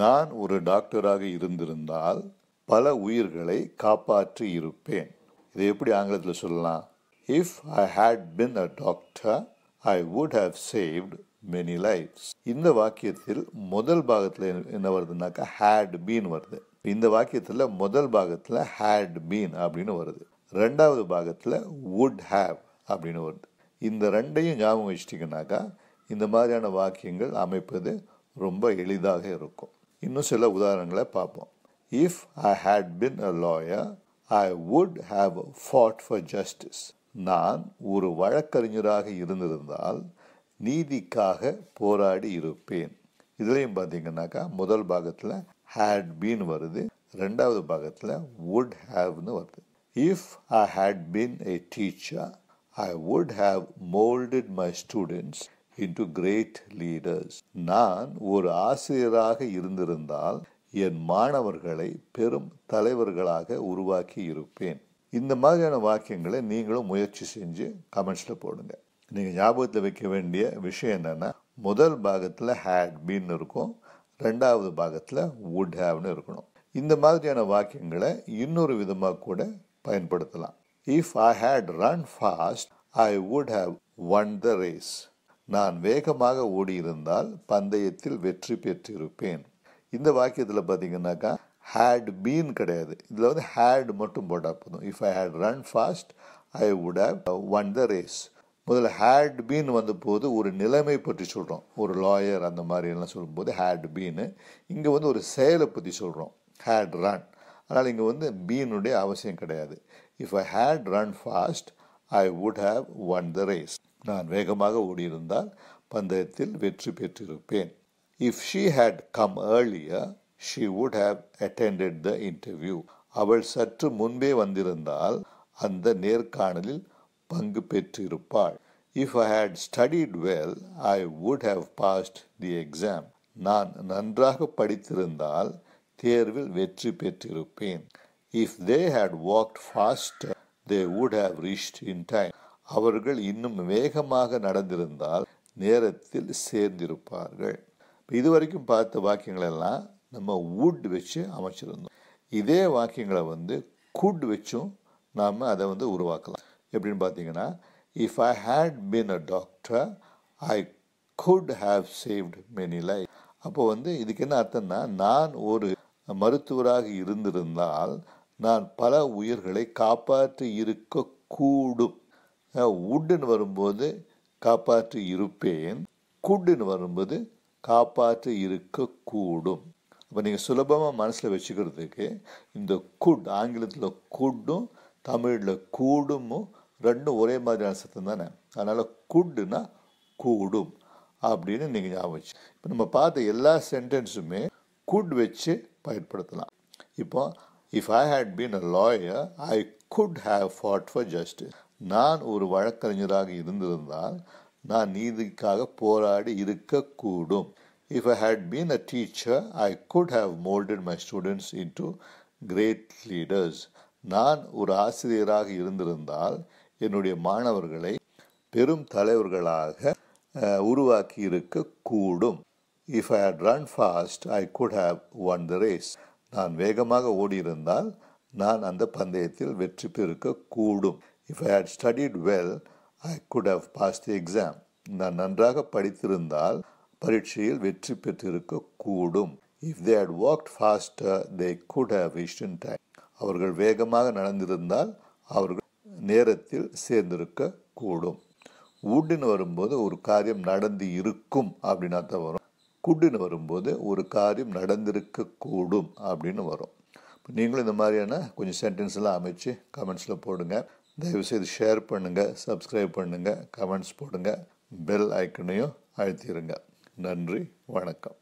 நான் ஒரு டாக்டராக இருந்திருந்தால் பல உயிர்களை காப்பாற்றி இருப்பேன் இதை எப்படி ஆங்கிலத்தில் சொல்லலாம் if I had been a doctor I would have saved many lives இந்த வாக்கியத்தில் முதல் பாகத்தில் என்ன வருதுனாக்கா ஹேட் பீன் வருது இந்த வாக்கியத்தில் முதல் பாகத்தில் ஹேட் பீன் அப்படின்னு வருது ரெண்டாவது பாகத்தில் வுட் ஹேவ் அப்படின்னு வருது இந்த ரெண்டையும் ஞாபகம் வச்சிட்டிங்கனாக்கா இந்த மாதிரியான வாக்கியங்கள் அமைப்பது ரொம்ப எளிதாக இருக்கும் இன்னும் சில உதாரணங்களை பார்ப்போம் if I had been a lawyer I would have fought for justice நான் ஒரு வழக்கறிஞராக இருந்திருந்தால் நீதிக்காக போராடி இருப்பேன் இதுலேயும் பார்த்தீங்கன்னாக்கா முதல் பாகத்தில் ஹேட் பீன் வருது ரெண்டாவது பாகத்தில் வுட் ஹாவ்னு வருது if I had been a teacher I would have mould my students into great leaders நான் ஒரு ஆசிரியராக இருந்திருந்தால் என் மாணவர்களை பெரும் தலைவர்களாக உருவாக்கி இருப்பேன் இந்த மாதிரியான வாக்கியங்களை நீங்களும் முயற்சி செஞ்சு கமெண்ட்ஸில் போடுங்க நீங்கள் ஞாபகத்தில் வைக்க வேண்டிய விஷயம் என்னென்னா முதல் பாகத்தில் ஹேட் பீன் இருக்கும் ரெண்டாவது பாகத்தில் வுட் ஹேவ்னு இருக்கணும் இந்த மாதிரியான வாக்கியங்களை இன்னொரு விதமாக கூட பயன்படுத்தலாம் if I had run fast I would have won the race நான் வேகமாக ஓடியிருந்தால் பந்தயத்தில் வெற்றி பெற்றிருப்பேன் இந்த வாக்கியத்தில் பார்த்தீங்கன்னாக்கா ஹேட் பீன் கிடையாது இதில் வந்து ஹேட் மட்டும் போட்டால் போதும் if I had run fast I would have won the race முதல்ல ஹேட் பீன் வந்த போது ஒரு நிலைமை பற்றி சொல்கிறோம் ஒரு லாயர் அந்த மாதிரிலாம் சொல்லும்போது ஹேட் பீனு இங்கே வந்து ஒரு செயலை பற்றி சொல்கிறோம் ஹேட் ரன் அதனால் இங்கே வந்து பீனுடைய அவசியம் கிடையாது if I had run fast I would have won the race நான் வேகமாக ஓடியிருந்தால் பந்தயத்தில் வெற்றி பெற்றிருப்பேன் if she had come earlier she would have attended the interview அவள் சற்று முன்பே வந்திருந்தால் அந்த நேர்காணலில் பங்கு பெற்றிருப்பாள் if I had studied well I would have passed the exam நான் நன்றாக படித்திருந்தால் தேர்வில் வெற்றி பெற்றிருப்பேன் if they had walked fast they would have reached in time அவர்கள் இன்னும் வேகமாக நடந்திருந்தால் நேரத்தில் சேர்ந்திருப்பார்கள் இதுவரைக்கும் வரைக்கும் பார்த்த வாக்கியங்களெல்லாம் நம்ம வுட் வச்சு அமைச்சிருந்தோம் இதே வாக்கியங்களை வந்து குட் வச்சும் நாம் அதை வந்து உருவாக்கலாம் எப்படின்னு பார்த்தீங்கன்னா if I had been a doctor I could have saved many life அப்போ வந்து இதுக்கு என்ன அர்த்தம்னா நான் ஒரு மருத்துவராக இருந்திருந்தால் நான் பல உயிர்களை காப்பாற்றி இருக்கக்கூடும் உட்டுன்னு வரும்போது காப்பாற்று இருப்பேன் குட்டுன்னு வரும்போது காப்பாற்று இருக்கக்கூடும் அப்போ நீங்கள் சுலபமாக மனசில் வச்சுக்கிறதுக்கு இந்த குட் ஆங்கிலத்தில் குட்டும் தமிழில் கூடுமும் ரெண்டும் ஒரே மாதிரியான சத்தம் தானே அதனால் குட்டுனா கூடும் அப்படின்னு நீங்கள் ஞாபகம் இப்போ நம்ம பார்த்த எல்லா சென்டென்ஸுமே குட் வச்சு பயன்படுத்தலாம் இப்போ if I had been a lawyer I could have fought for justice நான் ஒரு வழக்கறிஞராக இருந்திருந்தால் நான் நீதிக்காக போராடி இருக்கக்கூடும் if I had been a teacher I could have moulded my students into great leaders நான் ஒரு ஆசிரியராக இருந்திருந்தால் என்னுடைய மாணவர்களை பெரும் தலைவர்களாக உருவாக்கி இருக்கக்கூடும் if I had run fast I could have won the race நான் வேகமாக ஓடியிருந்தால் நான் அந்த பந்தயத்தில் வெற்றி கூடும் if I had studied well I could have pass the exam நான் நன்றாக படித்திருந்தால் பரீட்சையில் வெற்றி பெற்றிருக்க கூடும் if they had work faster they could have இஷ்டன் டைம் அவர்கள் வேகமாக நடந்திருந்தால் அவர்கள் நேரத்தில் சேர்ந்திருக்க கூடும் உட்னு வரும்போது ஒரு காரியம் நடந்து இருக்கும் அப்படின்னா தான் வரும் குட்டுன்னு வரும்போது ஒரு காரியம் நடந்திருக்க கூடும் அப்படின்னு வரும் நீங்களும் இந்த மாதிரியான கொஞ்சம் சென்டென்ஸ்லாம் அமைச்சு கமெண்ட்ஸில் போடுங்க தயவுசெய்து ஷேர் பண்ணுங்கள் சப்ஸ்கிரைப் பண்ணுங்கள் கமெண்ட்ஸ் போடுங்கள் பெல் ஐக்கனையும் அழுத்திடுங்க நன்றி வணக்கம்